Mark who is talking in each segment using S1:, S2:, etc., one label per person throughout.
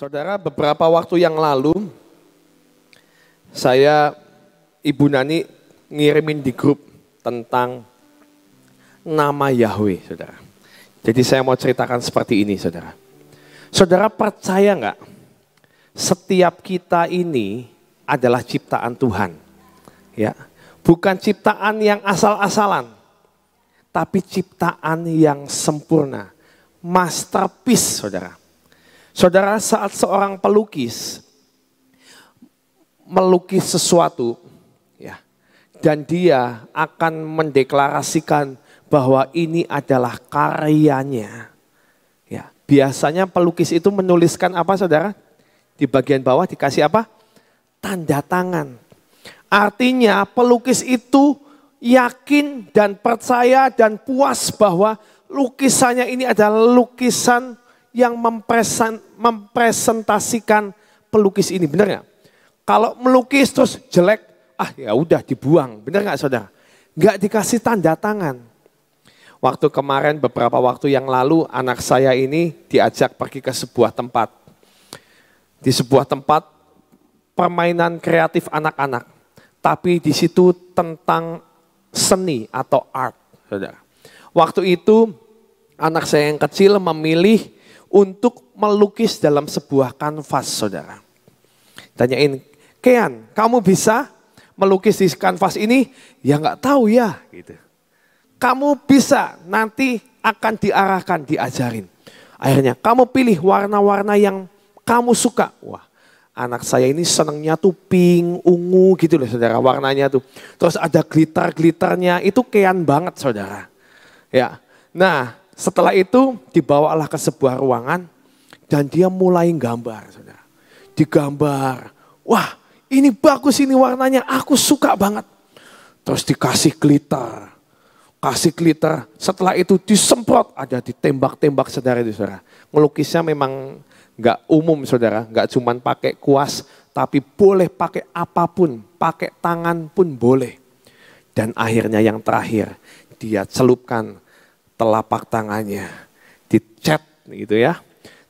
S1: Saudara, beberapa waktu yang lalu saya Ibu Nani ngirimin di grup tentang nama Yahweh, Saudara. Jadi saya mau ceritakan seperti ini, Saudara. Saudara percaya nggak? Setiap kita ini adalah ciptaan Tuhan. Ya. Bukan ciptaan yang asal-asalan, tapi ciptaan yang sempurna. Masterpiece, Saudara. Saudara, saat seorang pelukis melukis sesuatu, ya, dan dia akan mendeklarasikan bahwa ini adalah karyanya. Ya, biasanya pelukis itu menuliskan apa, saudara? Di bagian bawah dikasih apa? Tanda tangan. Artinya pelukis itu yakin dan percaya dan puas bahwa lukisannya ini adalah lukisan yang mempresen, mempresentasikan pelukis ini, benar nggak? Kalau melukis terus jelek, ah ya udah dibuang, benar nggak saudara? Nggak dikasih tanda tangan. Waktu kemarin beberapa waktu yang lalu anak saya ini diajak pergi ke sebuah tempat. Di sebuah tempat permainan kreatif anak-anak. Tapi di situ tentang seni atau art, saudara. Waktu itu anak saya yang kecil memilih untuk melukis dalam sebuah kanvas, saudara. Tanyain, Kean, kamu bisa melukis di kanvas ini? Ya nggak tahu ya, gitu. Kamu bisa, nanti akan diarahkan, diajarin. Akhirnya kamu pilih warna-warna yang kamu suka. Wah, anak saya ini senangnya tuh pink, ungu gitu loh saudara warnanya tuh. Terus ada glitter-glitternya, itu kean banget saudara. Ya, nah setelah itu dibawalah ke sebuah ruangan dan dia mulai gambar. Saudara. Digambar, wah ini bagus ini warnanya, aku suka banget. Terus dikasih glitter, kasih glitter. Setelah itu disemprot, ada ditembak-tembak saudara itu saudara. melukisnya memang nggak umum saudara, nggak cuman pakai kuas, tapi boleh pakai apapun, pakai tangan pun boleh. Dan akhirnya yang terakhir, dia celupkan telapak tangannya, dicet gitu ya.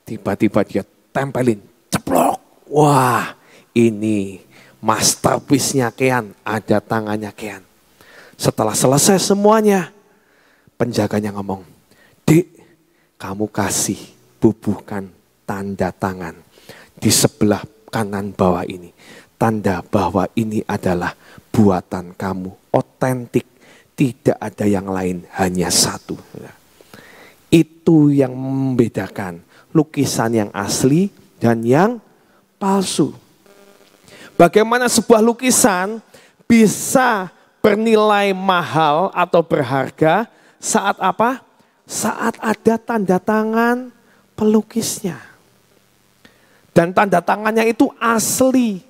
S1: Tiba-tiba dia tempelin, ceplok. Wah, ini masterpiece-nya Kean, ada tangannya Kean. Setelah selesai semuanya, penjaganya ngomong, di kamu kasih bubuhkan tanda tangan di sebelah kanan bawah ini. Tanda bahwa ini adalah buatan kamu, otentik tidak ada yang lain, hanya satu. Itu yang membedakan lukisan yang asli dan yang palsu. Bagaimana sebuah lukisan bisa bernilai mahal atau berharga saat apa? Saat ada tanda tangan pelukisnya. Dan tanda tangannya itu asli.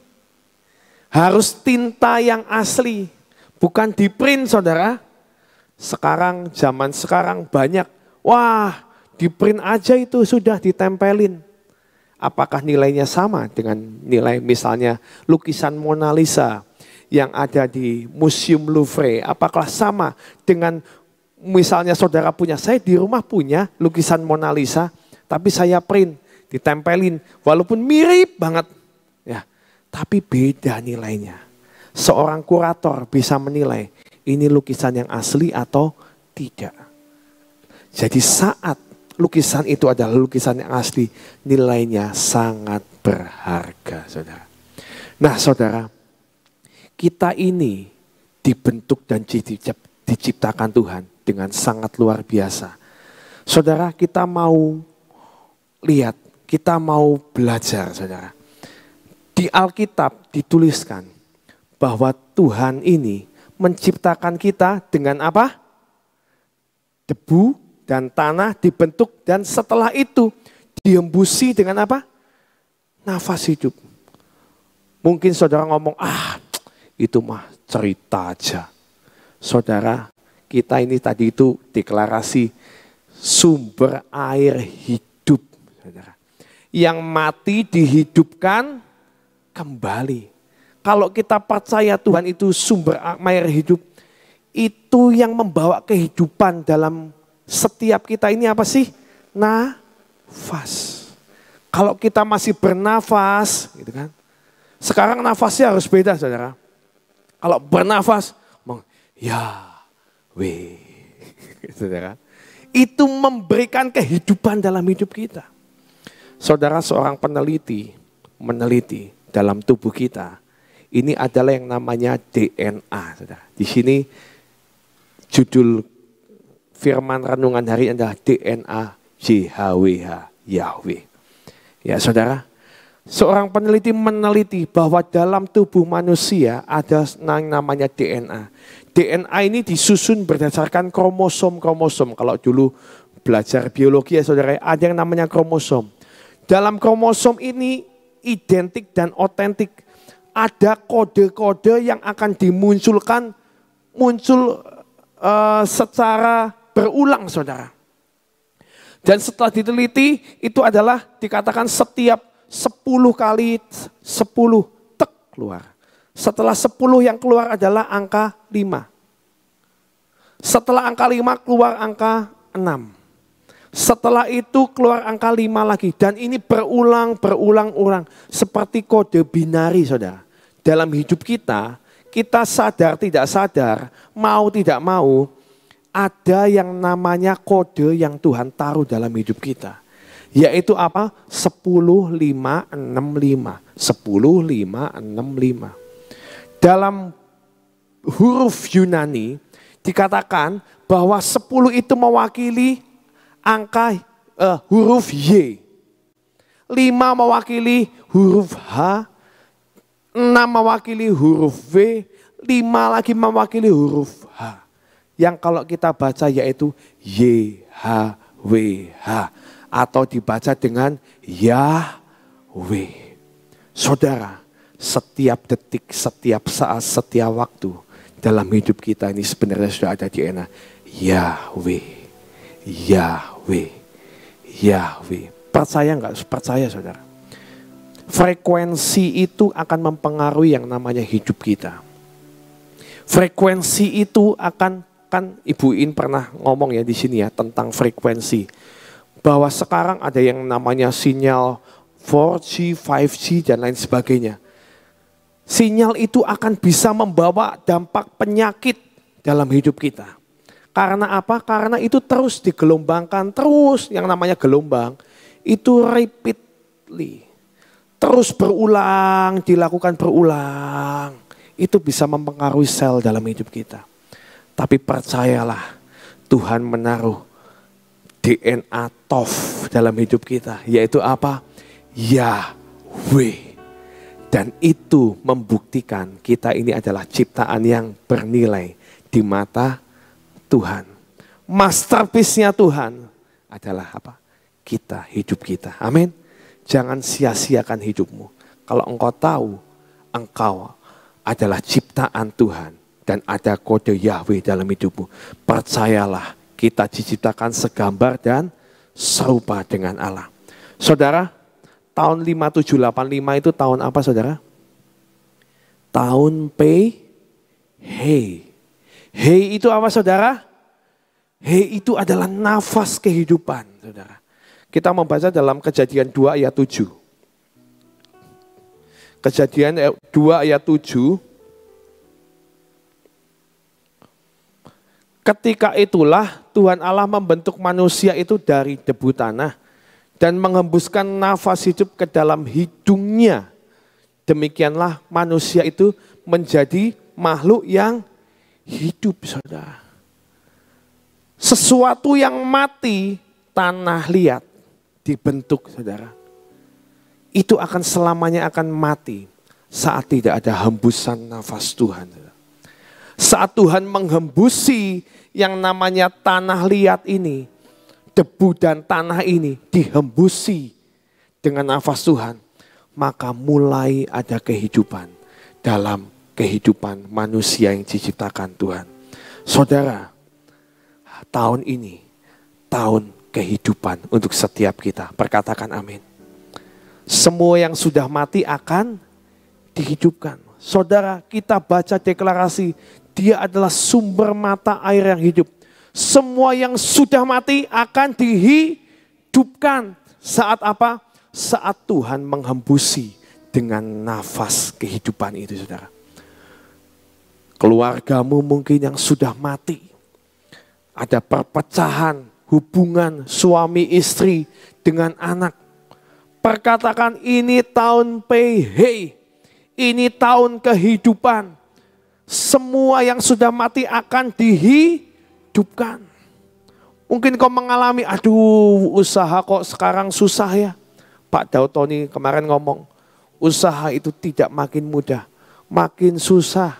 S1: Harus tinta yang asli. Bukan di print saudara. Sekarang, zaman sekarang banyak. Wah, di print aja itu sudah ditempelin. Apakah nilainya sama dengan nilai misalnya lukisan Mona Lisa yang ada di Museum Louvre? Apakah sama dengan misalnya saudara punya, saya di rumah punya lukisan Mona Lisa, tapi saya print, ditempelin, walaupun mirip banget, ya, tapi beda nilainya seorang kurator bisa menilai ini lukisan yang asli atau tidak. Jadi saat lukisan itu adalah lukisan yang asli, nilainya sangat berharga, saudara. Nah, saudara, kita ini dibentuk dan diciptakan Tuhan dengan sangat luar biasa. Saudara, kita mau lihat, kita mau belajar, saudara. Di Alkitab dituliskan bahwa Tuhan ini menciptakan kita dengan apa? Debu dan tanah dibentuk dan setelah itu diembusi dengan apa? Nafas hidup. Mungkin saudara ngomong, ah itu mah cerita aja. Saudara, kita ini tadi itu deklarasi sumber air hidup. Saudara. Yang mati dihidupkan kembali. Kalau kita percaya Tuhan itu sumber air hidup, itu yang membawa kehidupan dalam setiap kita ini apa sih? Nafas. Kalau kita masih bernafas, gitu kan. Sekarang nafasnya harus beda, saudara. Kalau bernafas, ya, weh, saudara. Itu memberikan kehidupan dalam hidup kita. Saudara seorang peneliti meneliti dalam tubuh kita ini adalah yang namanya DNA. Saudara. Di sini judul firman renungan hari adalah DNA JHWH Yahweh. Ya saudara, seorang peneliti meneliti bahwa dalam tubuh manusia ada yang namanya DNA. DNA ini disusun berdasarkan kromosom-kromosom. Kalau dulu belajar biologi ya saudara, ada yang namanya kromosom. Dalam kromosom ini identik dan otentik ada kode-kode yang akan dimunculkan muncul uh, secara berulang saudara. Dan setelah diteliti itu adalah dikatakan setiap 10 kali 10 tek keluar. Setelah 10 yang keluar adalah angka 5. Setelah angka 5 keluar angka 6. Setelah itu keluar angka lima lagi. Dan ini berulang, berulang-ulang. Seperti kode binari saudara. Dalam hidup kita, kita sadar tidak sadar, mau tidak mau, ada yang namanya kode yang Tuhan taruh dalam hidup kita. Yaitu apa? 10, 5, 6, 5. 10, 5, 6, 5. Dalam huruf Yunani dikatakan bahwa 10 itu mewakili angka uh, huruf Y. lima mewakili huruf H, enam mewakili huruf V, lima lagi mewakili huruf H. Yang kalau kita baca yaitu YHWH atau dibaca dengan Yahweh. Saudara, setiap detik, setiap saat, setiap waktu dalam hidup kita ini sebenarnya sudah ada di enak Yahweh. Yahweh. Yahweh. Percaya nggak? Percaya saudara. Frekuensi itu akan mempengaruhi yang namanya hidup kita. Frekuensi itu akan kan Ibu In pernah ngomong ya di sini ya tentang frekuensi. Bahwa sekarang ada yang namanya sinyal 4G, 5G dan lain sebagainya. Sinyal itu akan bisa membawa dampak penyakit dalam hidup kita. Karena apa? Karena itu terus digelombangkan, terus yang namanya gelombang itu repeatedly. Terus berulang, dilakukan berulang. Itu bisa mempengaruhi sel dalam hidup kita. Tapi percayalah, Tuhan menaruh DNA tof dalam hidup kita, yaitu apa? Yahweh. Dan itu membuktikan kita ini adalah ciptaan yang bernilai di mata Tuhan. Masterpiece-nya Tuhan adalah apa? Kita, hidup kita. Amin. Jangan sia-siakan hidupmu. Kalau engkau tahu, engkau adalah ciptaan Tuhan. Dan ada kode Yahweh dalam hidupmu. Percayalah, kita diciptakan segambar dan serupa dengan Allah. Saudara, tahun 5785 itu tahun apa saudara? Tahun P. Hei. Hei itu apa saudara? Hei itu adalah nafas kehidupan saudara. Kita membaca dalam kejadian 2 ayat 7. Kejadian 2 eh, ayat 7. Ketika itulah Tuhan Allah membentuk manusia itu dari debu tanah dan menghembuskan nafas hidup ke dalam hidungnya. Demikianlah manusia itu menjadi makhluk yang hidup saudara. Sesuatu yang mati, tanah liat dibentuk saudara. Itu akan selamanya akan mati saat tidak ada hembusan nafas Tuhan. Saat Tuhan menghembusi yang namanya tanah liat ini, debu dan tanah ini dihembusi dengan nafas Tuhan, maka mulai ada kehidupan dalam kehidupan manusia yang diciptakan Tuhan. Saudara, tahun ini tahun kehidupan untuk setiap kita. Perkatakan amin. Semua yang sudah mati akan dihidupkan. Saudara, kita baca deklarasi, dia adalah sumber mata air yang hidup. Semua yang sudah mati akan dihidupkan. Saat apa? Saat Tuhan menghembusi dengan nafas kehidupan itu, saudara keluargamu mungkin yang sudah mati. Ada perpecahan hubungan suami istri dengan anak. Perkatakan ini tahun pehe, ini tahun kehidupan. Semua yang sudah mati akan dihidupkan. Mungkin kau mengalami, aduh usaha kok sekarang susah ya. Pak Daud Tony kemarin ngomong, usaha itu tidak makin mudah, makin susah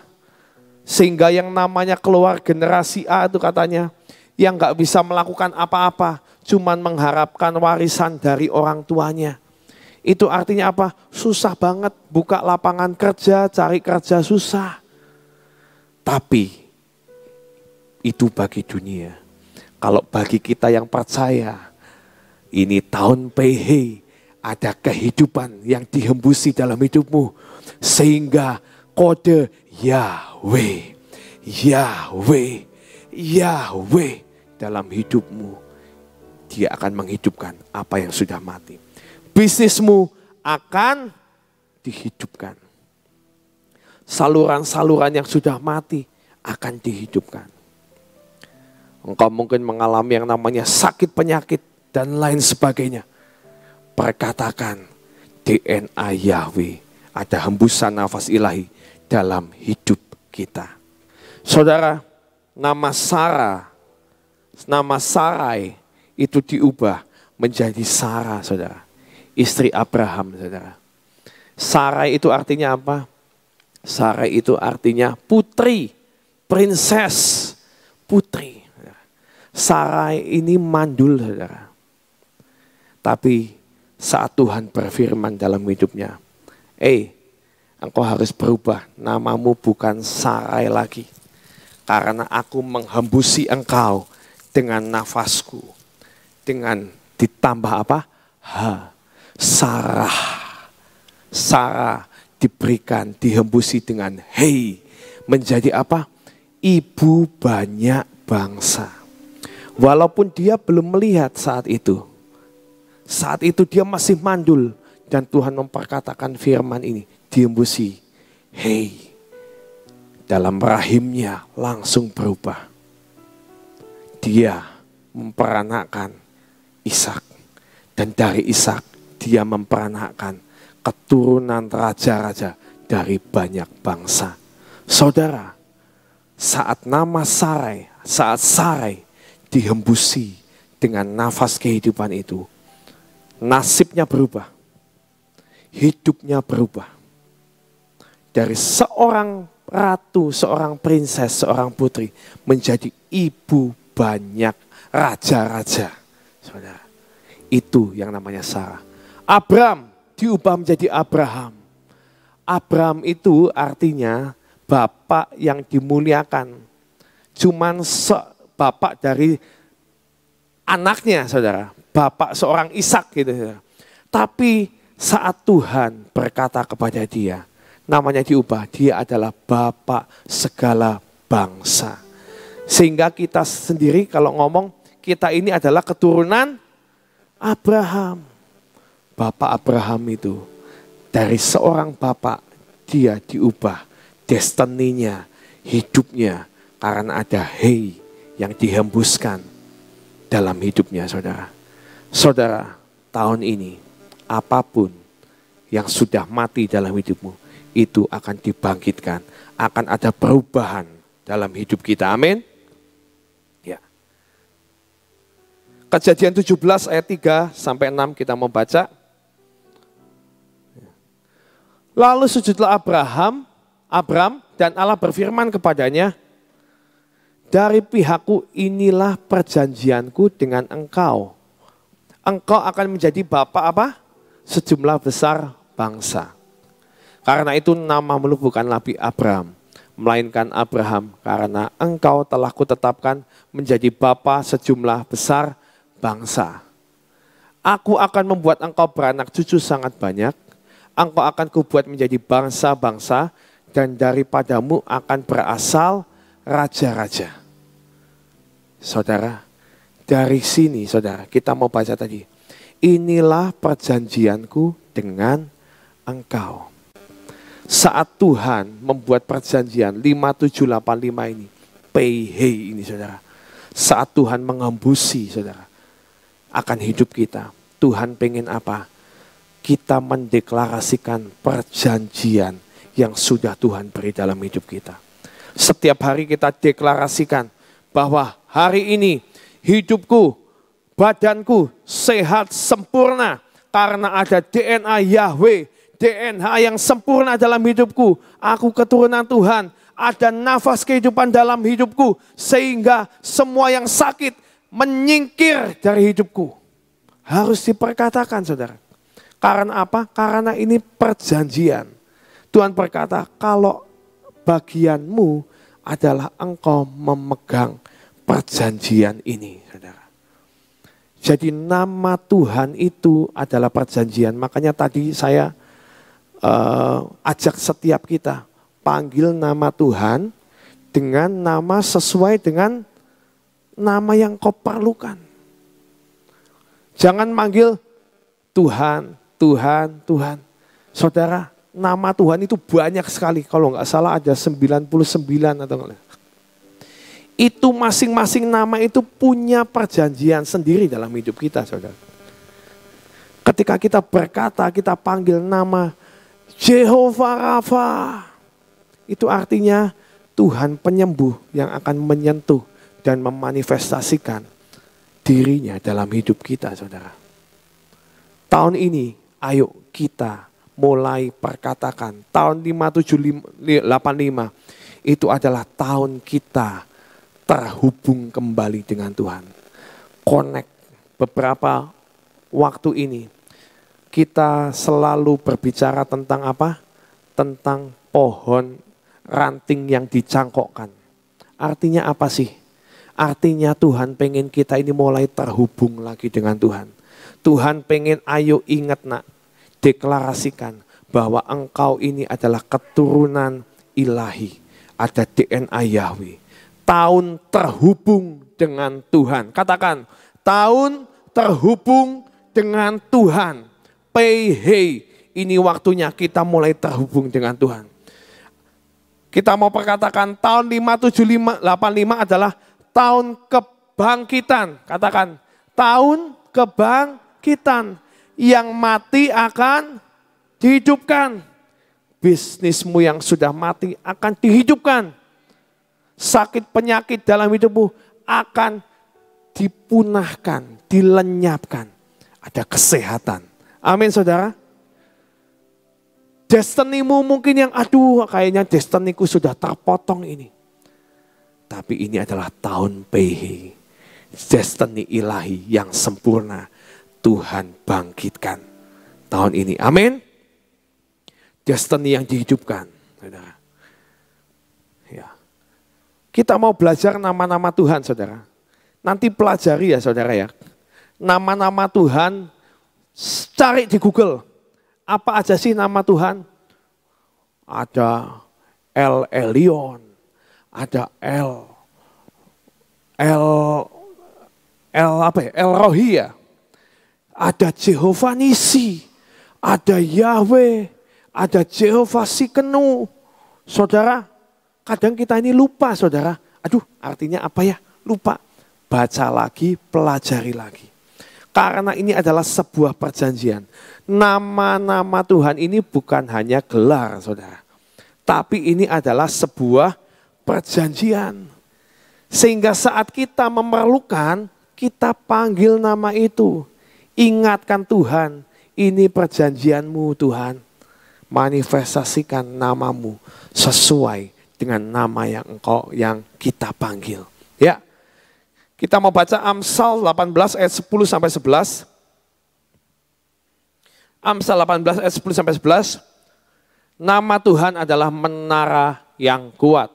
S1: sehingga yang namanya keluar generasi A itu katanya yang nggak bisa melakukan apa-apa, cuman mengharapkan warisan dari orang tuanya. Itu artinya apa? Susah banget buka lapangan kerja, cari kerja susah. Tapi itu bagi dunia. Kalau bagi kita yang percaya, ini tahun PH, ada kehidupan yang dihembusi dalam hidupmu. Sehingga kode Yahweh, Yahweh, Yahweh dalam hidupmu. Dia akan menghidupkan apa yang sudah mati. Bisnismu akan dihidupkan. Saluran-saluran yang sudah mati akan dihidupkan. Engkau mungkin mengalami yang namanya sakit penyakit dan lain sebagainya. Perkatakan DNA Yahweh. Ada hembusan nafas ilahi dalam hidup kita. Saudara, nama Sarah, nama Sarai itu diubah menjadi Sarah, saudara. Istri Abraham, saudara. Sarai itu artinya apa? Sarai itu artinya putri, princess, putri. Sarai ini mandul, saudara. Tapi saat Tuhan berfirman dalam hidupnya, eh, Engkau harus berubah. Namamu bukan Sarai lagi. Karena aku menghembusi engkau dengan nafasku. Dengan ditambah apa? Ha. Sarah. Sarah diberikan, dihembusi dengan hei. Menjadi apa? Ibu banyak bangsa. Walaupun dia belum melihat saat itu. Saat itu dia masih mandul. Dan Tuhan memperkatakan firman ini diembusi. Hei, dalam rahimnya langsung berubah. Dia memperanakan Ishak dan dari Ishak dia memperanakan keturunan raja-raja dari banyak bangsa. Saudara, saat nama Sarai, saat Sarai dihembusi dengan nafas kehidupan itu, nasibnya berubah, hidupnya berubah, dari seorang ratu, seorang princess, seorang putri menjadi ibu banyak raja-raja. Saudara, itu yang namanya Sarah. Abram diubah menjadi Abraham. Abraham itu artinya bapak yang dimuliakan. Cuman se bapak dari anaknya, saudara. Bapak seorang Ishak gitu. Saudara. Tapi saat Tuhan berkata kepada dia, namanya diubah. Dia adalah Bapak segala bangsa. Sehingga kita sendiri kalau ngomong kita ini adalah keturunan Abraham. Bapak Abraham itu dari seorang bapak dia diubah destininya, hidupnya karena ada hei yang dihembuskan dalam hidupnya saudara. Saudara, tahun ini apapun yang sudah mati dalam hidupmu, itu akan dibangkitkan, akan ada perubahan dalam hidup kita. Amin. Ya. Kejadian 17 ayat 3 sampai 6 kita membaca. Ya. Lalu sujudlah Abraham, Abram dan Allah berfirman kepadanya, dari pihakku inilah perjanjianku dengan engkau. Engkau akan menjadi bapak apa? Sejumlah besar bangsa. Karena itu nama namamu bukan Nabi Abraham, melainkan Abraham karena engkau telah kutetapkan menjadi bapa sejumlah besar bangsa. Aku akan membuat engkau beranak cucu sangat banyak, engkau akan kubuat menjadi bangsa-bangsa dan daripadamu akan berasal raja-raja. Saudara, dari sini saudara, kita mau baca tadi. Inilah perjanjianku dengan engkau saat Tuhan membuat perjanjian 5785 ini, payhei ini saudara. Saat Tuhan mengembusi saudara, akan hidup kita. Tuhan pengen apa? Kita mendeklarasikan perjanjian yang sudah Tuhan beri dalam hidup kita. Setiap hari kita deklarasikan bahwa hari ini hidupku, badanku sehat sempurna karena ada DNA Yahweh DNA yang sempurna dalam hidupku. Aku keturunan Tuhan, ada nafas kehidupan dalam hidupku sehingga semua yang sakit menyingkir dari hidupku. Harus diperkatakan saudara. Karena apa? Karena ini perjanjian. Tuhan berkata, kalau bagianmu adalah engkau memegang perjanjian ini, saudara. Jadi nama Tuhan itu adalah perjanjian. Makanya tadi saya uh, ajak setiap kita panggil nama Tuhan dengan nama sesuai dengan nama yang kau perlukan. Jangan manggil Tuhan, Tuhan, Tuhan. Saudara, nama Tuhan itu banyak sekali. Kalau nggak salah ada 99 atau enggak. Itu masing-masing nama itu punya perjanjian sendiri dalam hidup kita, saudara. Ketika kita berkata, kita panggil nama Jehovah Rafa. Itu artinya Tuhan penyembuh yang akan menyentuh dan memanifestasikan dirinya dalam hidup kita, saudara. Tahun ini, ayo kita mulai perkatakan. Tahun 5785 itu adalah tahun kita terhubung kembali dengan Tuhan. Connect beberapa waktu ini kita selalu berbicara tentang apa? Tentang pohon ranting yang dicangkokkan. Artinya apa sih? Artinya Tuhan pengen kita ini mulai terhubung lagi dengan Tuhan. Tuhan pengen ayo ingat nak, deklarasikan bahwa engkau ini adalah keturunan ilahi. Ada DNA Yahweh. Tahun terhubung dengan Tuhan. Katakan, tahun terhubung dengan Tuhan hey, Ini waktunya kita mulai terhubung dengan Tuhan. Kita mau perkatakan tahun 575 85 adalah tahun kebangkitan. Katakan tahun kebangkitan yang mati akan dihidupkan. Bisnismu yang sudah mati akan dihidupkan. Sakit penyakit dalam hidupmu akan dipunahkan, dilenyapkan. Ada kesehatan Amin saudara. Destinimu mungkin yang aduh kayaknya destiniku sudah terpotong ini. Tapi ini adalah tahun pehi. Destiny ilahi yang sempurna. Tuhan bangkitkan tahun ini. Amin. Destiny yang dihidupkan. Saudara. Ya. Kita mau belajar nama-nama Tuhan saudara. Nanti pelajari ya saudara ya. Nama-nama Tuhan Cari di Google, apa aja sih nama Tuhan? Ada El Elyon, ada El El El apa ya? El Rohi ya. Ada Jehovah Nisi, ada Yahweh, ada Jehovah Sikenu. Saudara, kadang kita ini lupa saudara. Aduh, artinya apa ya? Lupa. Baca lagi, pelajari lagi. Karena ini adalah sebuah perjanjian. Nama-nama Tuhan ini bukan hanya gelar, saudara. Tapi ini adalah sebuah perjanjian. Sehingga saat kita memerlukan, kita panggil nama itu. Ingatkan Tuhan, ini perjanjianmu Tuhan. Manifestasikan namamu sesuai dengan nama yang engkau yang kita panggil. Ya. Kita mau baca Amsal 18 ayat 10 sampai 11. Amsal 18 ayat 10 sampai 11. Nama Tuhan adalah menara yang kuat.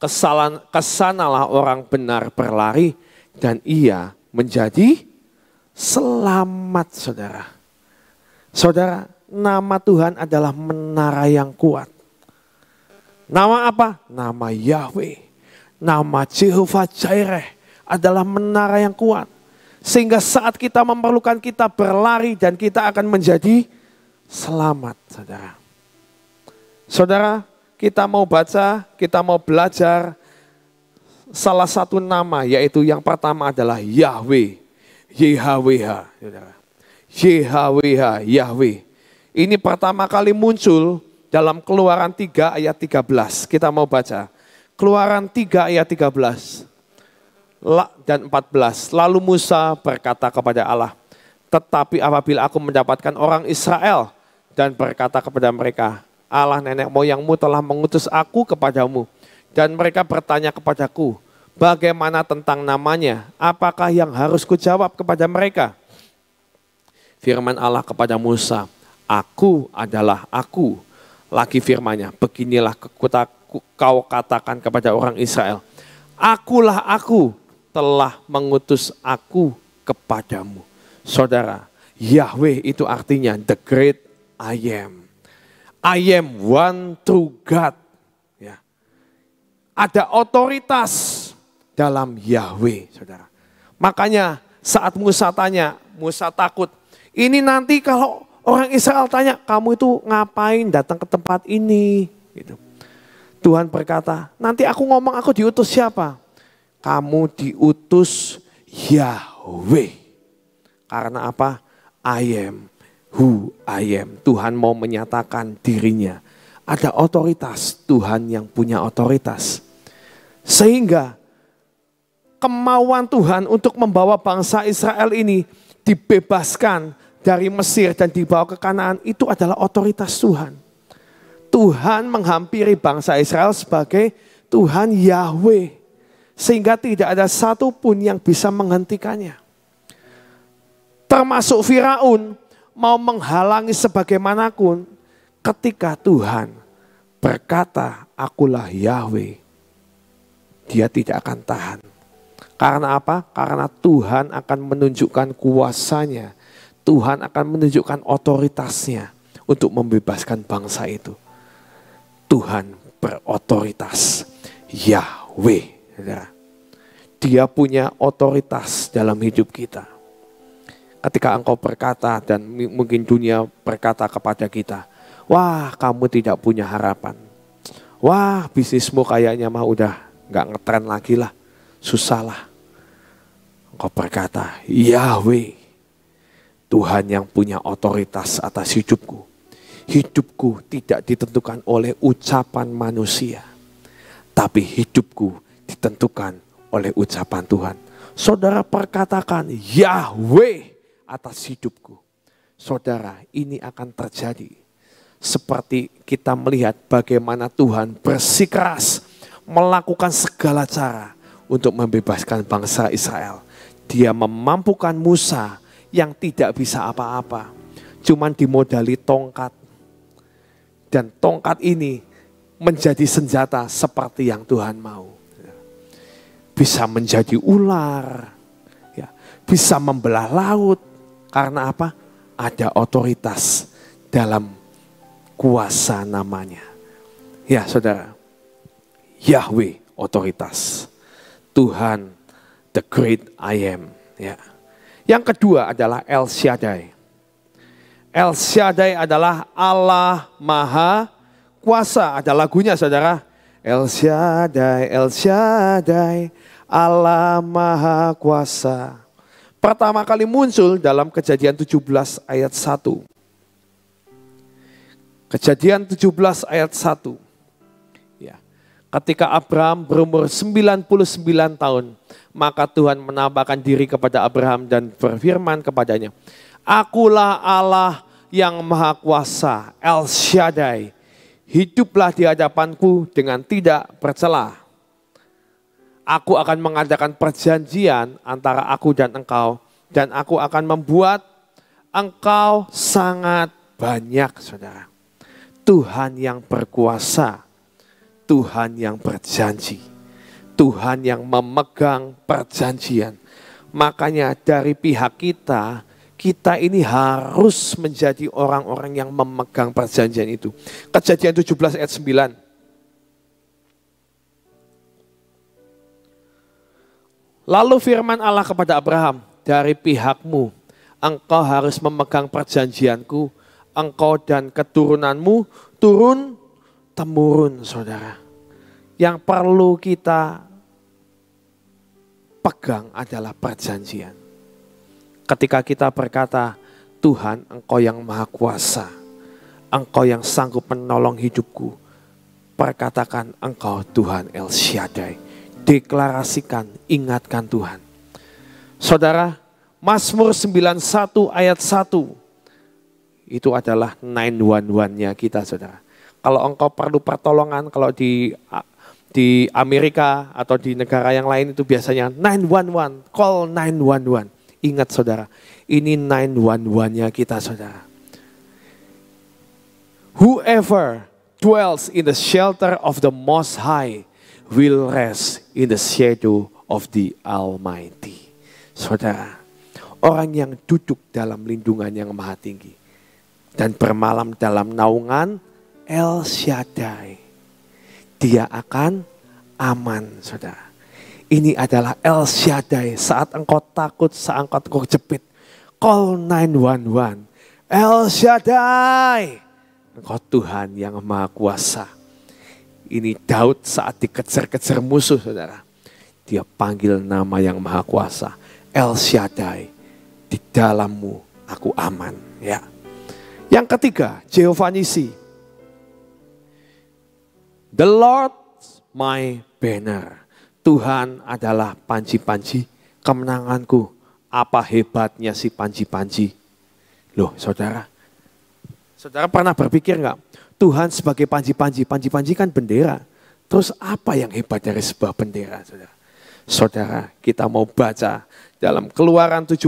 S1: Kesalahan, kesanalah orang benar berlari dan ia menjadi selamat saudara. Saudara, nama Tuhan adalah menara yang kuat. Nama apa? Nama Yahweh. Nama Jehovah Jireh adalah menara yang kuat. Sehingga saat kita memerlukan kita berlari dan kita akan menjadi selamat, saudara. Saudara, kita mau baca, kita mau belajar salah satu nama yaitu yang pertama adalah Yahweh. YHWH, saudara. YHWH, Yahweh. Ini pertama kali muncul dalam Keluaran 3 ayat 13. Kita mau baca. Keluaran 3 ayat 13 dan 14. Lalu Musa berkata kepada Allah, tetapi apabila aku mendapatkan orang Israel dan berkata kepada mereka, Allah nenek moyangmu telah mengutus aku kepadamu. Dan mereka bertanya kepadaku, bagaimana tentang namanya? Apakah yang harus kujawab kepada mereka? Firman Allah kepada Musa, aku adalah aku. Lagi firmanya, beginilah kau katakan kepada orang Israel. Akulah aku telah mengutus aku kepadamu. Saudara, Yahweh itu artinya the great I am. I am one true God. Ya. Ada otoritas dalam Yahweh, saudara. Makanya saat Musa tanya, Musa takut. Ini nanti kalau orang Israel tanya, kamu itu ngapain datang ke tempat ini? Gitu. Tuhan berkata, nanti aku ngomong aku diutus siapa? kamu diutus Yahweh. Karena apa? I am who I am. Tuhan mau menyatakan dirinya. Ada otoritas, Tuhan yang punya otoritas. Sehingga kemauan Tuhan untuk membawa bangsa Israel ini dibebaskan dari Mesir dan dibawa ke Kanaan itu adalah otoritas Tuhan. Tuhan menghampiri bangsa Israel sebagai Tuhan Yahweh. Sehingga tidak ada satu pun yang bisa menghentikannya. Termasuk Firaun mau menghalangi sebagaimanapun ketika Tuhan berkata, akulah Yahweh. Dia tidak akan tahan. Karena apa? Karena Tuhan akan menunjukkan kuasanya. Tuhan akan menunjukkan otoritasnya untuk membebaskan bangsa itu. Tuhan berotoritas. Yahweh. Saudara. Ya. Dia punya otoritas dalam hidup kita. Ketika engkau berkata dan mungkin dunia berkata kepada kita, wah kamu tidak punya harapan. Wah bisnismu kayaknya mah udah nggak ngetren lagi lah, susah lah. Engkau berkata, Yahweh, Tuhan yang punya otoritas atas hidupku. Hidupku tidak ditentukan oleh ucapan manusia, tapi hidupku ditentukan oleh ucapan Tuhan. Saudara perkatakan Yahweh atas hidupku. Saudara, ini akan terjadi. Seperti kita melihat bagaimana Tuhan bersikeras melakukan segala cara untuk membebaskan bangsa Israel. Dia memampukan Musa yang tidak bisa apa-apa. Cuman dimodali tongkat. Dan tongkat ini menjadi senjata seperti yang Tuhan mau bisa menjadi ular, ya, bisa membelah laut. Karena apa? Ada otoritas dalam kuasa namanya. Ya saudara, Yahweh otoritas. Tuhan the great I am. Ya. Yang kedua adalah El Shaddai. El Shaddai adalah Allah Maha Kuasa. Ada lagunya saudara. El Shaddai, El Shaddai, Allah Maha Kuasa. Pertama kali muncul dalam kejadian 17 ayat 1. Kejadian 17 ayat 1. Ya. Ketika Abraham berumur 99 tahun, maka Tuhan menambahkan diri kepada Abraham dan berfirman kepadanya, Akulah Allah yang Maha Kuasa, El Shaddai, hiduplah di hadapanku dengan tidak bercelah. Aku akan mengadakan perjanjian antara aku dan engkau, dan aku akan membuat engkau sangat banyak, saudara. Tuhan yang berkuasa, Tuhan yang berjanji, Tuhan yang memegang perjanjian. Makanya dari pihak kita, kita ini harus menjadi orang-orang yang memegang perjanjian itu. Kejadian 17 ayat 9. Lalu firman Allah kepada Abraham, dari pihakmu engkau harus memegang perjanjianku, engkau dan keturunanmu turun temurun saudara. Yang perlu kita pegang adalah perjanjian ketika kita berkata, Tuhan engkau yang maha kuasa, engkau yang sanggup menolong hidupku, perkatakan engkau Tuhan El Shaddai. Deklarasikan, ingatkan Tuhan. Saudara, Mazmur 91 ayat 1, itu adalah 911-nya kita saudara. Kalau engkau perlu pertolongan, kalau di di Amerika atau di negara yang lain itu biasanya 911, call 911. Ingat saudara, ini 911-nya kita saudara. Whoever dwells in the shelter of the Most High will rest in the shadow of the Almighty. Saudara, orang yang duduk dalam lindungan yang maha tinggi dan bermalam dalam naungan El Shaddai, dia akan aman, saudara. Ini adalah El Shaddai. Saat engkau takut, saat engkau jepit. Call 911. El Shaddai. Engkau Tuhan yang maha kuasa. Ini Daud saat dikejar-kejar musuh saudara. Dia panggil nama yang maha kuasa. El Shaddai. Di dalammu aku aman. Ya. Yang ketiga, Jehovah Nisi. The Lord my banner. Tuhan adalah panci-panci kemenanganku. Apa hebatnya si panci-panci? Loh saudara, saudara pernah berpikir nggak? Tuhan sebagai panci-panci? Panci-panci kan bendera. Terus apa yang hebat dari sebuah bendera saudara? Saudara, kita mau baca dalam keluaran 17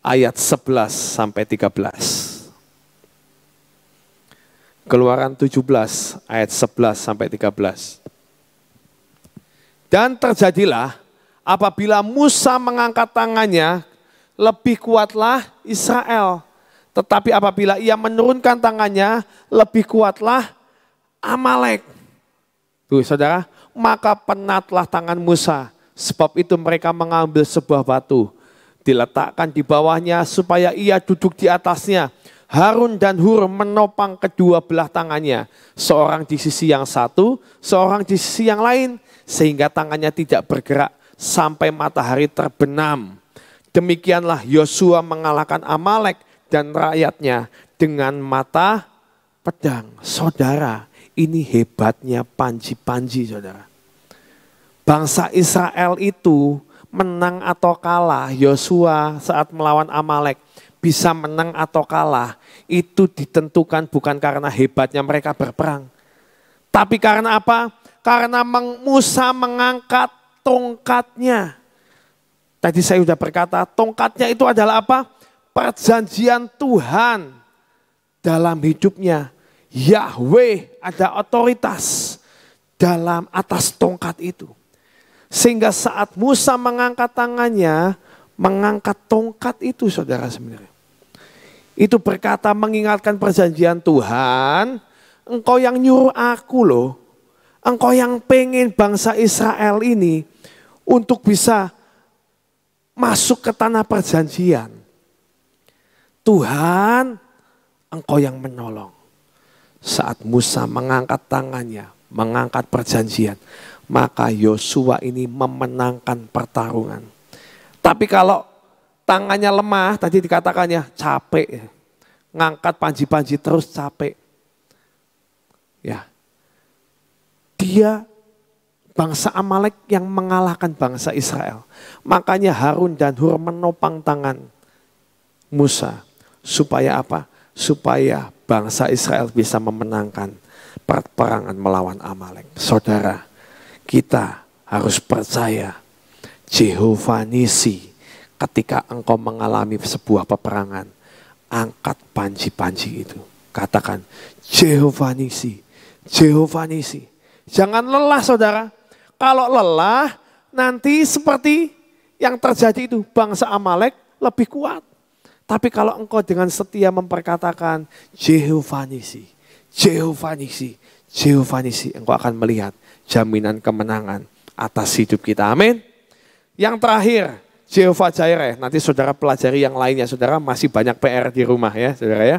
S1: ayat 11 sampai 13. Keluaran 17 ayat 11 sampai 13. Dan terjadilah apabila Musa mengangkat tangannya, lebih kuatlah Israel. Tetapi apabila ia menurunkan tangannya, lebih kuatlah Amalek. Tuh saudara, maka penatlah tangan Musa. Sebab itu mereka mengambil sebuah batu, diletakkan di bawahnya supaya ia duduk di atasnya. Harun dan Hur menopang kedua belah tangannya, seorang di sisi yang satu, seorang di sisi yang lain sehingga tangannya tidak bergerak sampai matahari terbenam. Demikianlah Yosua mengalahkan Amalek dan rakyatnya dengan mata pedang. Saudara, ini hebatnya panji-panji saudara. Bangsa Israel itu menang atau kalah Yosua saat melawan Amalek bisa menang atau kalah itu ditentukan bukan karena hebatnya mereka berperang. Tapi karena apa? Karena Musa mengangkat tongkatnya. Tadi saya sudah berkata, tongkatnya itu adalah apa? Perjanjian Tuhan dalam hidupnya. Yahweh ada otoritas dalam atas tongkat itu. Sehingga saat Musa mengangkat tangannya, mengangkat tongkat itu saudara sebenarnya. Itu berkata mengingatkan perjanjian Tuhan, engkau yang nyuruh aku loh. Engkau yang pengen bangsa Israel ini untuk bisa masuk ke tanah perjanjian. Tuhan, engkau yang menolong. Saat Musa mengangkat tangannya, mengangkat perjanjian, maka Yosua ini memenangkan pertarungan. Tapi kalau tangannya lemah, tadi dikatakannya capek. Ya. Ngangkat panji-panji terus capek. dia bangsa Amalek yang mengalahkan bangsa Israel. Makanya Harun dan Hur menopang tangan Musa. Supaya apa? Supaya bangsa Israel bisa memenangkan perperangan melawan Amalek. Saudara, kita harus percaya Jehovah Nisi ketika engkau mengalami sebuah peperangan. Angkat panci-panci itu. Katakan, Jehovah Nisi, Jehovah Nisi Jangan lelah saudara. Kalau lelah nanti seperti yang terjadi itu bangsa Amalek lebih kuat. Tapi kalau engkau dengan setia memperkatakan Jehovanisi, Nisi, Jehovanisi, Nisi, Nisi, engkau akan melihat jaminan kemenangan atas hidup kita. Amin. Yang terakhir, Jehova Jireh. Nanti saudara pelajari yang lainnya. Saudara masih banyak PR di rumah ya, saudara ya.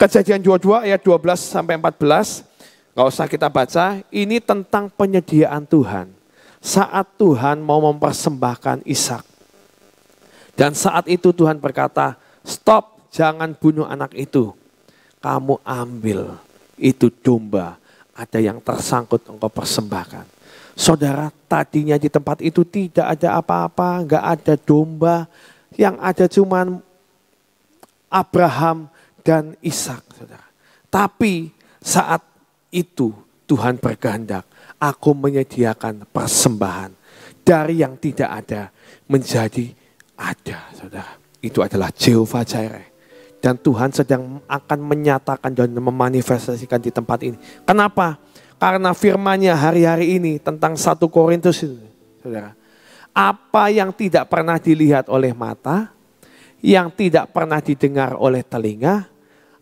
S1: Kejadian 22 ayat 12 sampai 14. Nggak usah kita baca, ini tentang penyediaan Tuhan. Saat Tuhan mau mempersembahkan Ishak. Dan saat itu Tuhan berkata, stop, jangan bunuh anak itu. Kamu ambil itu domba, ada yang tersangkut engkau persembahkan. Saudara, tadinya di tempat itu tidak ada apa-apa, enggak ada domba, yang ada cuman Abraham dan Ishak, saudara. Tapi saat itu Tuhan berkehendak. Aku menyediakan persembahan dari yang tidak ada menjadi ada, saudara. Itu adalah Jehovah Jireh. Dan Tuhan sedang akan menyatakan dan memanifestasikan di tempat ini. Kenapa? Karena Firman-nya hari-hari ini tentang satu Korintus itu, saudara. Apa yang tidak pernah dilihat oleh mata, yang tidak pernah didengar oleh telinga,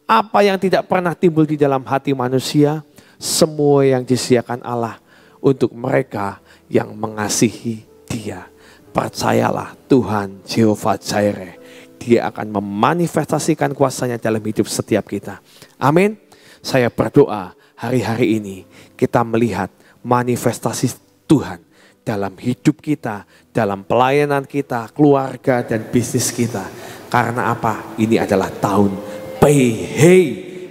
S1: apa yang tidak pernah timbul di dalam hati manusia, semua yang disediakan Allah untuk mereka yang mengasihi Dia. Percayalah Tuhan Jehovah Jireh. Dia akan memanifestasikan kuasanya dalam hidup setiap kita. Amin. Saya berdoa hari-hari ini kita melihat manifestasi Tuhan dalam hidup kita, dalam pelayanan kita, keluarga dan bisnis kita. Karena apa? Ini adalah tahun hey,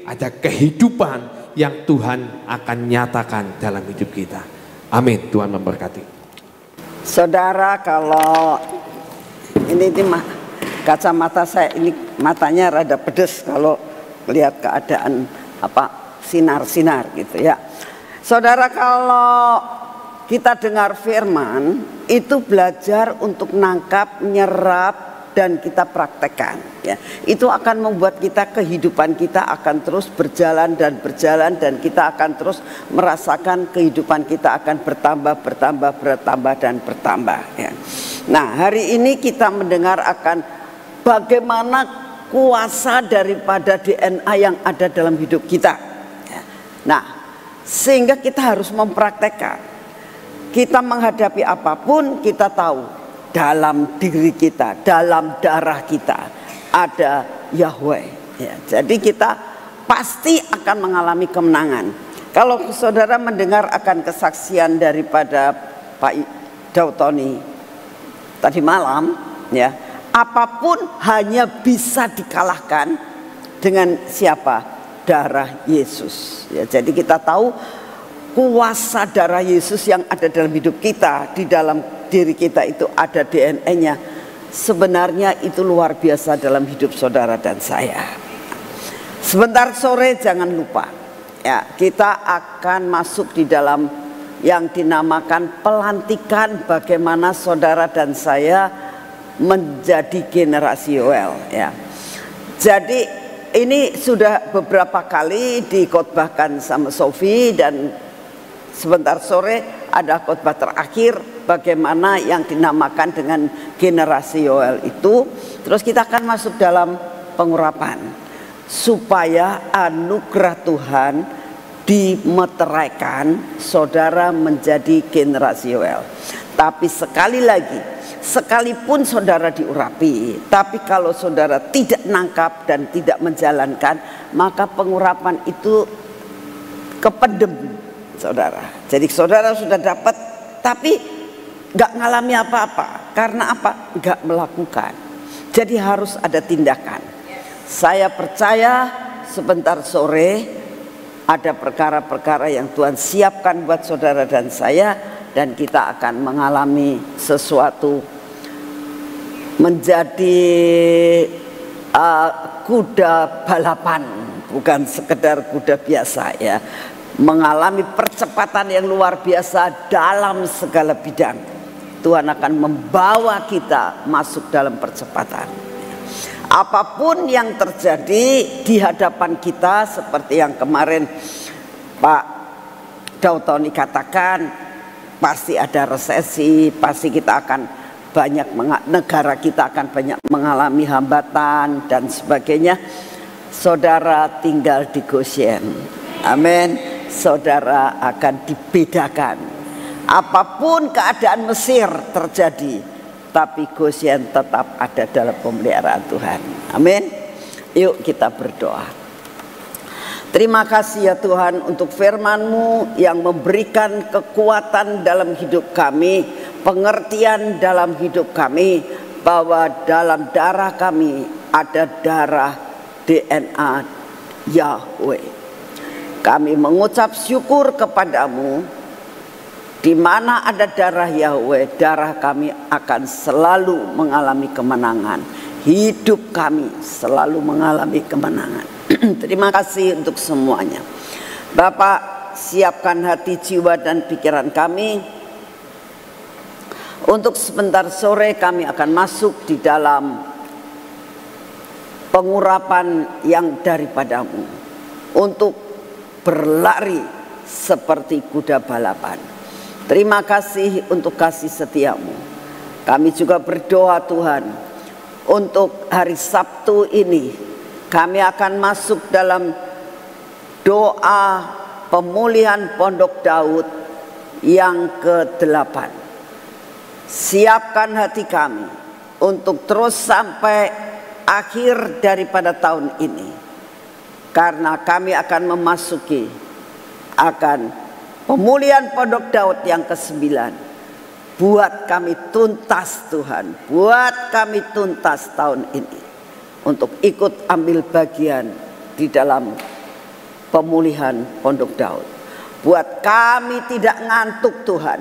S1: ada kehidupan yang Tuhan akan nyatakan dalam hidup kita. Amin. Tuhan memberkati.
S2: Saudara kalau ini ini mah kacamata saya ini matanya rada pedes kalau melihat keadaan apa sinar-sinar gitu ya. Saudara kalau kita dengar firman itu belajar untuk nangkap, nyerap dan kita praktekkan ya itu akan membuat kita kehidupan kita akan terus berjalan dan berjalan dan kita akan terus merasakan kehidupan kita akan bertambah bertambah bertambah dan bertambah ya nah hari ini kita mendengar akan bagaimana kuasa daripada DNA yang ada dalam hidup kita ya. nah sehingga kita harus mempraktekkan kita menghadapi apapun kita tahu dalam diri kita, dalam darah kita ada Yahweh. Ya, jadi kita pasti akan mengalami kemenangan. Kalau saudara mendengar akan kesaksian daripada Pak Dautoni tadi malam, ya apapun hanya bisa dikalahkan dengan siapa? Darah Yesus. Ya, jadi kita tahu kuasa darah Yesus yang ada dalam hidup kita, di dalam diri kita itu ada DNA-nya Sebenarnya itu luar biasa dalam hidup saudara dan saya. Sebentar sore jangan lupa ya, kita akan masuk di dalam yang dinamakan pelantikan bagaimana saudara dan saya menjadi generasi well. ya. Jadi ini sudah beberapa kali dikotbahkan sama Sofi dan sebentar sore ada khotbah terakhir bagaimana yang dinamakan dengan generasi Yoel itu. Terus kita akan masuk dalam pengurapan supaya anugerah Tuhan dimeteraikan saudara menjadi generasi Yoel. Tapi sekali lagi, sekalipun saudara diurapi, tapi kalau saudara tidak nangkap dan tidak menjalankan, maka pengurapan itu kependem, saudara. Jadi saudara sudah dapat tapi gak ngalami apa-apa. Karena apa? Gak melakukan. Jadi harus ada tindakan. Saya percaya sebentar sore ada perkara-perkara yang Tuhan siapkan buat saudara dan saya dan kita akan mengalami sesuatu menjadi uh, kuda balapan bukan sekedar kuda biasa ya mengalami percepatan yang luar biasa dalam segala bidang. Tuhan akan membawa kita masuk dalam percepatan. Apapun yang terjadi di hadapan kita seperti yang kemarin Pak Dautoni katakan pasti ada resesi, pasti kita akan banyak negara kita akan banyak mengalami hambatan dan sebagainya. Saudara tinggal di Goshen. Amin saudara akan dibedakan. Apapun keadaan Mesir terjadi, tapi Gosyen tetap ada dalam pemeliharaan Tuhan. Amin. Yuk kita berdoa. Terima kasih ya Tuhan untuk firman-Mu yang memberikan kekuatan dalam hidup kami, pengertian dalam hidup kami bahwa dalam darah kami ada darah DNA Yahweh. Kami mengucap syukur kepadamu di mana ada darah Yahweh, darah kami akan selalu mengalami kemenangan. Hidup kami selalu mengalami kemenangan. Terima kasih untuk semuanya. Bapak, siapkan hati, jiwa, dan pikiran kami. Untuk sebentar sore kami akan masuk di dalam pengurapan yang daripadamu. Untuk berlari seperti kuda balapan. Terima kasih untuk kasih setiamu. Kami juga berdoa Tuhan untuk hari Sabtu ini kami akan masuk dalam doa pemulihan Pondok Daud yang ke-8. Siapkan hati kami untuk terus sampai akhir daripada tahun ini karena kami akan memasuki akan pemulihan pondok Daud yang kesembilan. Buat kami tuntas Tuhan, buat kami tuntas tahun ini untuk ikut ambil bagian di dalam pemulihan pondok Daud. Buat kami tidak ngantuk Tuhan.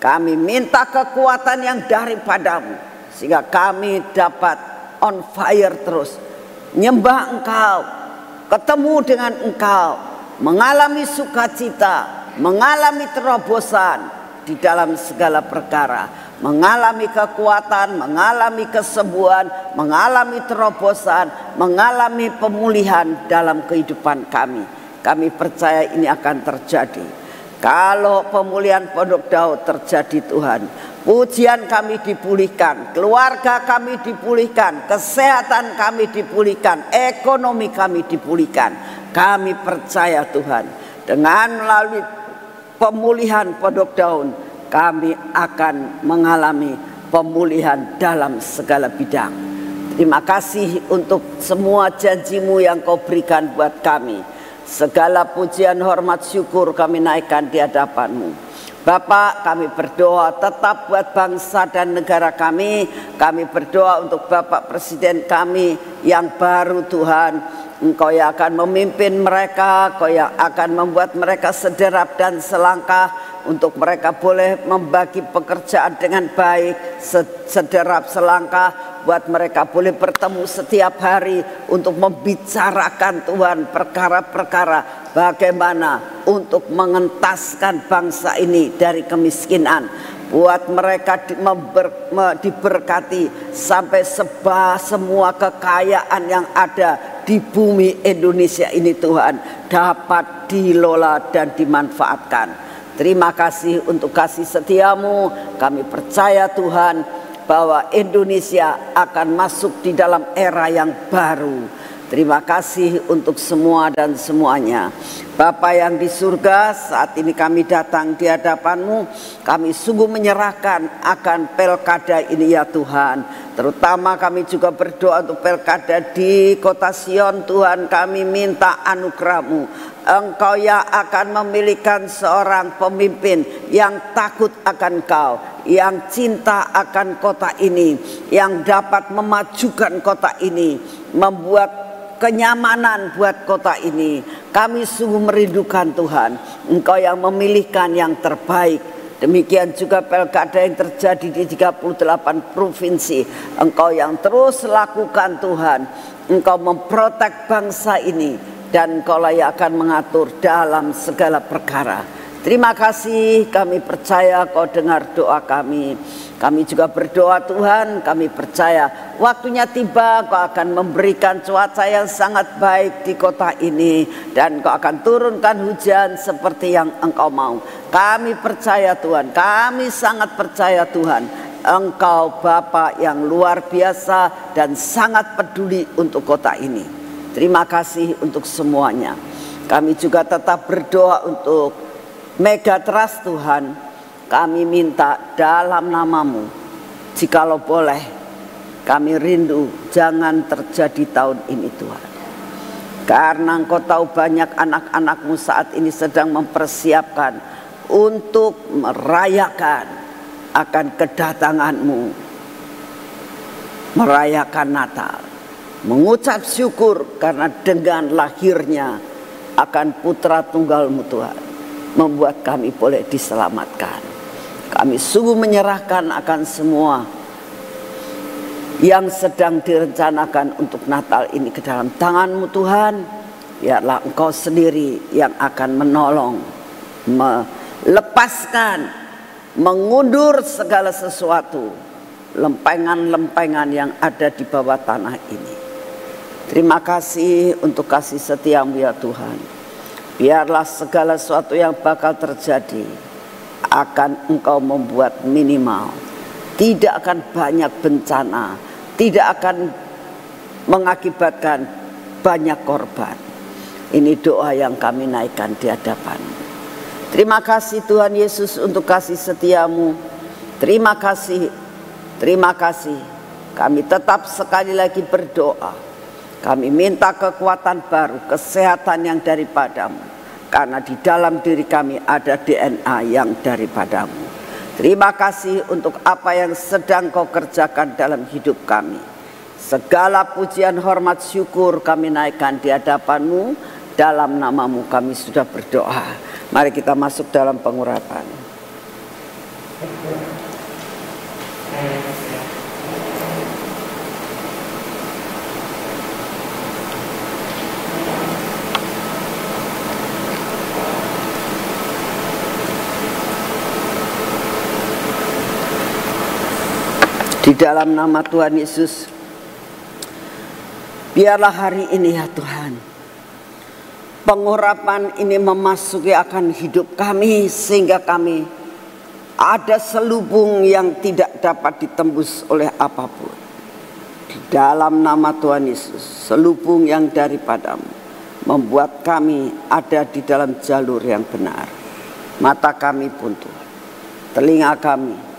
S2: Kami minta kekuatan yang daripadamu sehingga kami dapat on fire terus nyembah Engkau ketemu dengan engkau, mengalami sukacita, mengalami terobosan di dalam segala perkara, mengalami kekuatan, mengalami kesembuhan, mengalami terobosan, mengalami pemulihan dalam kehidupan kami. Kami percaya ini akan terjadi. Kalau pemulihan Pondok Daud terjadi Tuhan, pujian kami dipulihkan, keluarga kami dipulihkan, kesehatan kami dipulihkan, ekonomi kami dipulihkan. Kami percaya Tuhan, dengan melalui pemulihan Pondok Daun, kami akan mengalami pemulihan dalam segala bidang. Terima kasih untuk semua janjimu yang kau berikan buat kami Segala pujian, hormat, syukur kami naikkan di hadapanmu. Bapak kami berdoa tetap buat bangsa dan negara kami Kami berdoa untuk Bapak Presiden kami yang baru Tuhan Engkau yang akan memimpin mereka Engkau yang akan membuat mereka sederap dan selangkah Untuk mereka boleh membagi pekerjaan dengan baik Sederap selangkah buat mereka boleh bertemu setiap hari untuk membicarakan Tuhan perkara-perkara bagaimana untuk mengentaskan bangsa ini dari kemiskinan buat mereka di, member, me, diberkati sampai sebah semua kekayaan yang ada di bumi Indonesia ini Tuhan dapat dilola dan dimanfaatkan. Terima kasih untuk kasih setiamu. Kami percaya Tuhan bahwa Indonesia akan masuk di dalam era yang baru. Terima kasih untuk semua dan semuanya. Bapa yang di surga, saat ini kami datang di hadapanmu, kami sungguh menyerahkan akan pelkada ini ya Tuhan. Terutama kami juga berdoa untuk pelkada di kota Sion Tuhan kami minta anugerahmu Engkau yang akan memilihkan seorang pemimpin yang takut akan kau yang cinta akan kota ini, yang dapat memajukan kota ini, membuat kenyamanan buat kota ini. Kami sungguh merindukan Tuhan, Engkau yang memilihkan yang terbaik. Demikian juga pelkada yang terjadi di 38 provinsi. Engkau yang terus lakukan Tuhan. Engkau memprotek bangsa ini. Dan engkau yang akan mengatur dalam segala perkara. Terima kasih kami percaya kau dengar doa kami Kami juga berdoa Tuhan kami percaya Waktunya tiba kau akan memberikan cuaca yang sangat baik di kota ini Dan kau akan turunkan hujan seperti yang engkau mau Kami percaya Tuhan kami sangat percaya Tuhan Engkau Bapa yang luar biasa dan sangat peduli untuk kota ini. Terima kasih untuk semuanya. Kami juga tetap berdoa untuk Mega Trust Tuhan, kami minta dalam namamu, jikalau boleh, kami rindu jangan terjadi tahun ini Tuhan. Karena engkau tahu banyak anak-anakmu saat ini sedang mempersiapkan untuk merayakan akan kedatanganmu. Merayakan Natal, mengucap syukur karena dengan lahirnya akan putra tunggalmu Tuhan membuat kami boleh diselamatkan. Kami sungguh menyerahkan akan semua yang sedang direncanakan untuk Natal ini ke dalam tanganmu Tuhan. Biarlah engkau sendiri yang akan menolong, melepaskan, mengundur segala sesuatu, lempengan-lempengan yang ada di bawah tanah ini. Terima kasih untuk kasih setiamu ya Tuhan biarlah segala sesuatu yang bakal terjadi akan engkau membuat minimal tidak akan banyak bencana tidak akan mengakibatkan banyak korban ini doa yang kami naikkan di hadapan terima kasih Tuhan Yesus untuk kasih setiamu terima kasih terima kasih kami tetap sekali lagi berdoa kami minta kekuatan baru kesehatan yang daripadamu karena di dalam diri kami ada DNA yang daripadamu. Terima kasih untuk apa yang sedang kau kerjakan dalam hidup kami. Segala pujian, hormat, syukur kami naikkan di hadapanmu. Dalam namamu kami sudah berdoa. Mari kita masuk dalam pengurapan. Di dalam nama Tuhan Yesus Biarlah hari ini ya Tuhan Pengurapan ini memasuki akan hidup kami Sehingga kami ada selubung yang tidak dapat ditembus oleh apapun Di dalam nama Tuhan Yesus Selubung yang daripadamu Membuat kami ada di dalam jalur yang benar Mata kami pun Tuhan Telinga kami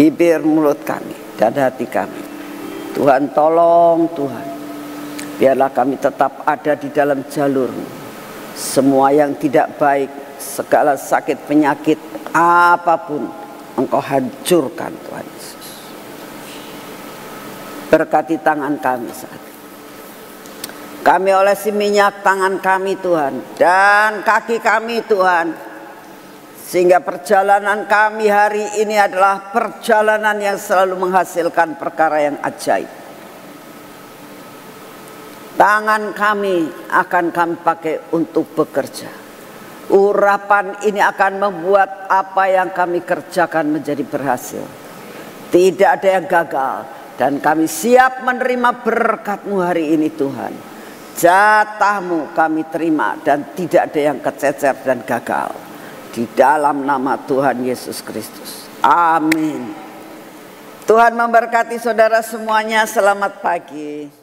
S2: bibir mulut kami dan hati kami. Tuhan tolong Tuhan, biarlah kami tetap ada di dalam jalurmu. Semua yang tidak baik, segala sakit penyakit apapun, engkau hancurkan Tuhan Yesus. Berkati tangan kami saat ini. Kami olesi minyak tangan kami Tuhan dan kaki kami Tuhan sehingga perjalanan kami hari ini adalah perjalanan yang selalu menghasilkan perkara yang ajaib. Tangan kami akan kami pakai untuk bekerja. Urapan ini akan membuat apa yang kami kerjakan menjadi berhasil. Tidak ada yang gagal. Dan kami siap menerima berkatmu hari ini Tuhan. Jatahmu kami terima dan tidak ada yang kececer dan gagal. Di dalam nama Tuhan Yesus Kristus. Amin. Tuhan memberkati saudara semuanya. Selamat pagi.